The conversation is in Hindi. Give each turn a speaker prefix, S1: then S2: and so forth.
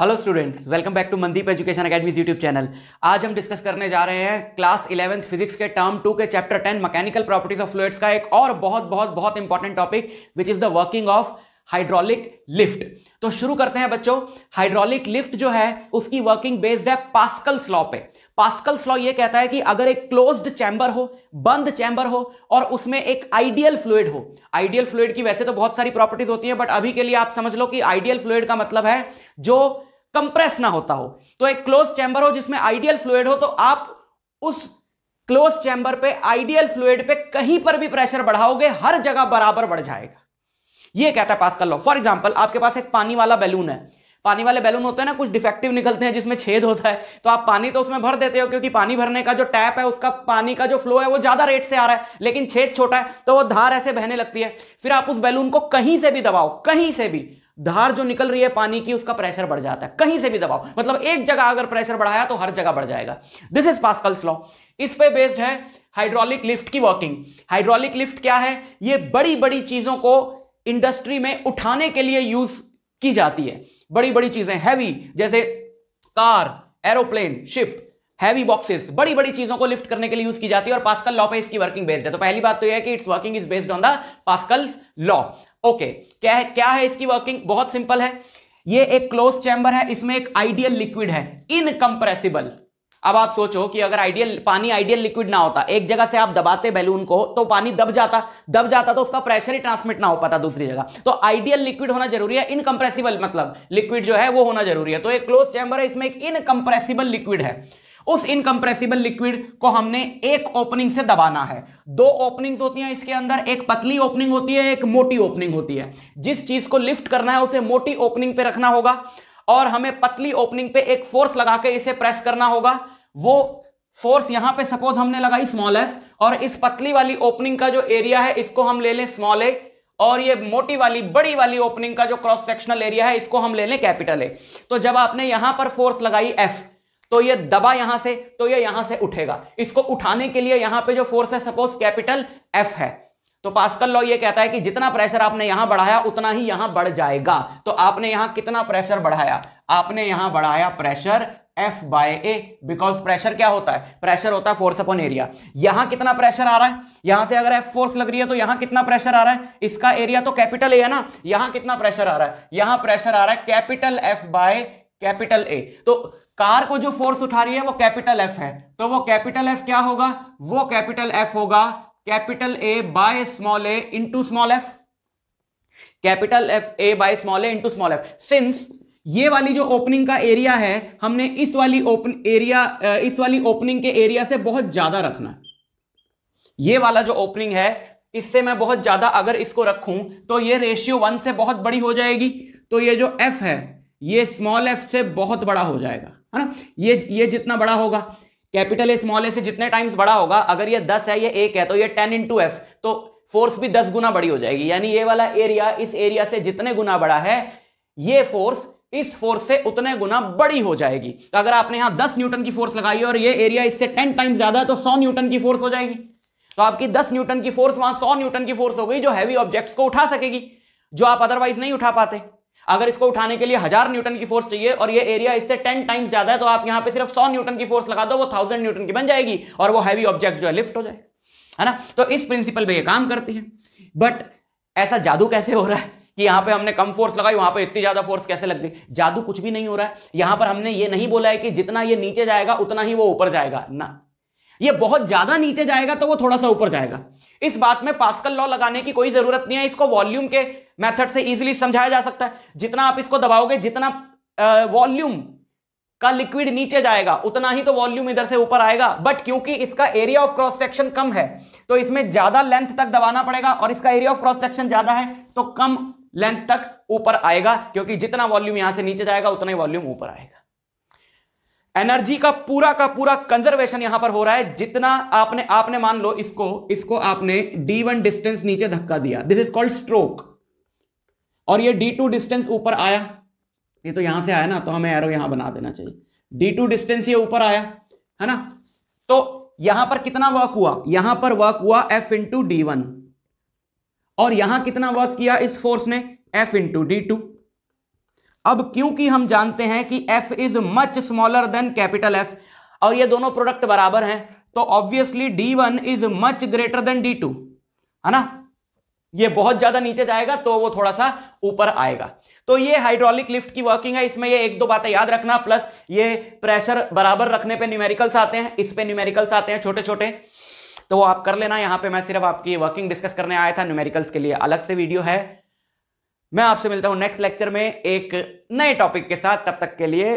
S1: hello students welcome back to Mandeep education academy's YouTube channel आज हम डिस्कस करने जा रहे हैं क्लास इलेवंथ फिजिक्स के टर्म टू के chapter ten mechanical properties of fluids का एक और बहुत बहुत बहुत important topic which is the working of hydraulic lift तो शुरू करते हैं बच्चों हाइड्रोलिक लिफ्ट जो है उसकी वर्किंग बेस्ड है पास्कल स्लॉ पे पास्कल स्लॉ ये कहता है कि अगर एक क्लोज्ड चैम्बर हो बंद चैम्बर हो और उसमें एक आइडियल फ्लूड हो आइडियल फ्लूड की वैसे तो बहुत सारी प्रॉपर्टीज होती है बट अभी के लिए आप समझ लो कि आइडियल फ्लूड का मतलब है जो कंप्रेस ना होता हो तो एक क्लोज चैम्बर हो जिसमें आइडियल फ्लूड हो तो आप उस क्लोज चैम्बर पे आइडियल फ्लूड पे कहीं पर भी प्रेशर बढ़ाओगे हर जगह बराबर बढ़ जाएगा ये कहता है पास्कल लॉ फॉर एग्जाम्पल आपके पास एक पानी वाला बैलून है पानी वाले बैलून होते हैं ना कुछ डिफेक्टिव निकलते हैं जिसमें छेद होता है तो आप पानी तो उसमें भर देते हो क्योंकि पानी भरने का जो टैप है उसका पानी का जो फ्लो है वो ज्यादा रेट से आ रहा है लेकिन छेद छोटा है तो वो धार ऐसे बहने लगती है फिर आप उस बैलून को कहीं से भी दबाओ कहीं से भी धार जो निकल रही है पानी की उसका प्रेशर बढ़ जाता है कहीं से भी दबाओ मतलब एक जगह अगर प्रेशर बढ़ाया तो हर जगह बढ़ जाएगा दिस इज पास्कल्स लॉ इस पे बेस्ड है हाइड्रोलिक लिफ्ट की वर्किंग हाइड्रोलिक लिफ्ट क्या है ये बड़ी बड़ी चीजों को इंडस्ट्री में उठाने के लिए यूज की जाती है बड़ी बड़ी चीजें हैवी जैसे car aeroplane ship heavy boxes बड़ी बड़ी चीजों को लिफ्ट करने के लिए यूज की जाती है और पास्कल लॉ पे इसकी वर्किंग बेस्ड है तो पहली बात तो यह है कि it's working is based on the Pascal law okay क्या है क्या है इसकी वर्किंग बहुत सिंपल है ये एक क्लोज चैम्बर है इसमें एक आइडियल लिक्विड है इनकम्प्रेसिबल अब आप सोचो कि अगर आइडियल पानी आइडियल लिक्विड ना होता एक जगह से आप दबाते बैलून को तो पानी दब जाता दब जाता तो उसका प्रेशर ही ट्रांसमिट ना हो पाता दूसरी जगह तो आइडियल लिक्विड होना जरूरी है इनकम्प्रेसिबल मतलब लिक्विड जो है वो होना जरूरी है तो एक क्लोज चैम्बर है इसमें एक इनकम्प्रेसिबल लिक्विड है उस इनकम्प्रेसिबल लिक्विड को हमने एक ओपनिंग से दबाना है दो ओपनिंग्स होती हैं इसके अंदर एक पतली ओपनिंग होती है एक मोटी ओपनिंग होती है जिस चीज को लिफ्ट करना है उसे मोटी ओपनिंग पे रखना होगा और हमें पतली ओपनिंग पे एक फोर्स लगा के इसे प्रेस करना होगा वो फोर्स यहां पे सपोज हमने लगाई स्मॉल एफ और इस पतली वाली ओपनिंग का जो एरिया है इसको हम ले लें स्मॉल ए और ये मोटी वाली बड़ी वाली ओपनिंग का जो क्रॉस सेक्शनल एरिया है इसको हम ले लें कैपिटल ए तो जब आपने यहां पर फोर्स लगाई एफ तो ये दबा यहां से तो ये यहां से उठेगा इसको उठाने के लिए यहां पे जो फोर्स है सपोज कैपिटल एफ है तो पास्कल लॉ ये कहता है कि जितना प्रेशर आपने यहां बढ़ाया उतना ही यहां बढ़ जाएगा तो आपने यहां कितना प्रेशर बढ़ाया आपने यहां बढ़ाया pressure F by A because pressure क्या होता है प्रेशर होता है फोर्स अपॉन एरिया यहां कितना प्रेशर आ रहा है यहां से अगर एफ फोर्स लग रही है तो यहां कितना प्रेशर आ रहा है इसका एरिया तो कैपिटल ए है ना यहां कितना प्रेशर आ रहा है यहां प्रेशर आ रहा है capital F by capital A तो कार को जो फोर्स उठा रही है वो कैपिटल एफ है तो वो कैपिटल एफ क्या होगा वो कैपिटल एफ होगा capital A by small A into small F capital F A by small A into small F since ये वाली जो ओपनिंग का एरिया है हमने इस वाली ओपन एरिया इस वाली ओपनिंग के एरिया से बहुत ज्यादा रखना ये वाला जो ओपनिंग है इससे मैं बहुत ज्यादा अगर इसको रखूं तो ये रेशियो वन से बहुत बड़ी हो जाएगी तो ये जो एफ है ये स्मॉल एफ से बहुत बड़ा हो जाएगा है ना ये ये जितना बड़ा होगा कैपिटल ए स्मॉल ए से जितने टाइम्स बड़ा होगा अगर ये दस है ये एक है तो ये टेन इंटू एफ तो फोर्स भी दस गुना बड़ी हो जाएगी यानी ये वाला एरिया इस एरिया से जितने गुना बड़ा है ये फोर्स इस फोर्स से उतने गुना बड़ी हो जाएगी तो अगर आपने यहां 10 न्यूटन की फोर्स लगाई है और ये एरिया इससे 10 टाइम्स ज्यादा है तो 100 न्यूटन की फोर्स हो जाएगी तो आपकी 10 न्यूटन की फोर्स वहां 100 न्यूटन की फोर्स हो गई जो हैवी ऑब्जेक्ट्स को उठा सकेगी जो आप अदरवाइज नहीं उठा पाते अगर इसको उठाने के लिए हजार न्यूटन की फोर्स चाहिए और ये एरिया इससे टेन टाइम्स ज्यादा है तो आप यहां पे सिर्फ सौ न्यूटन की फोर्स लगा दो वो थाउजेंड न्यूटन की बन जाएगी और वो हैवी ऑब्जेक्ट जो है लिफ्ट हो जाएगा है ना तो इस प्रिंसिपल पे ये काम करती है बट ऐसा जादू कैसे हो रहा है कि यहां पे हमने कम फोर्स लगाई वहां पे इतनी ज्यादा फोर्स कैसे लग गई जादू कुछ भी नहीं हो रहा है यहां पर हमने ये नहीं बोला है कि जितना ये नीचे जाएगा उतना ही वो ऊपर जाएगा ना ये बहुत ज्यादा नीचे जाएगा तो वो थोड़ा सा ऊपर जाएगा इस बात में पास्कल लॉ लगाने की कोई जरूरत नहीं है इसको वॉल्यूम के मेथड से ईजिली समझाया जा सकता है जितना आप इसको दबाओगे जितना वॉल्यूम का लिक्विड नीचे जाएगा उतना ही तो वॉल्यूम इधर से ऊपर आएगा बट क्योंकि इसका एरिया ऑफ क्रॉस सेक्शन कम है तो इसमें ज्यादा लेंथ तक दबाना पड़ेगा और इसका एरिया ऑफ क्रॉस सेक्शन ज्यादा है तो कम लेंथ तक ऊपर आएगा क्योंकि जितना वॉल्यूम यहां से नीचे जाएगा उतना ही वॉल्यूम ऊपर आएगा एनर्जी का पूरा का पूरा कंजर्वेशन यहां पर हो रहा है जितना आपने आपने मान लो इसको इसको आपने डी डिस्टेंस नीचे धक्का दिया दिस इज कॉल्ड स्ट्रोक और ये डी टू डिस्टेंस ऊपर आया ये तो यहां से आया ना तो हमें एरो यहां बना देना चाहिए डी टू डिस्टेंस ये ऊपर आया है ना तो यहां पर कितना वर्क हुआ यहां पर वर्क हुआ एफ इंटू डी वन और यहां कितना वर्क किया इस फोर्स ने एफ इंटू डी टू अब क्योंकि हम जानते हैं कि F is much smaller than capital F और ये दोनों प्रोडक्ट बराबर हैं तो obviously D one is much greater than D two है ना ये बहुत ज्यादा नीचे जाएगा तो वो थोड़ा सा ऊपर आएगा तो ये हाइड्रोलिक लिफ्ट की वर्किंग है इसमें ये एक दो बातें याद रखना प्लस ये प्रेशर बराबर रखने पे न्यूमेरिकल्स आते हैं इस पे न्यूमेरिकल्स आते हैं छोटे छोटे तो वो आप कर लेना यहां पे मैं सिर्फ आपकी वर्किंग डिस्कस करने आया था न्यूमेरिकल्स के लिए अलग से वीडियो है मैं आपसे मिलता हूं नेक्स्ट लेक्चर में एक नए टॉपिक के साथ तब तक के लिए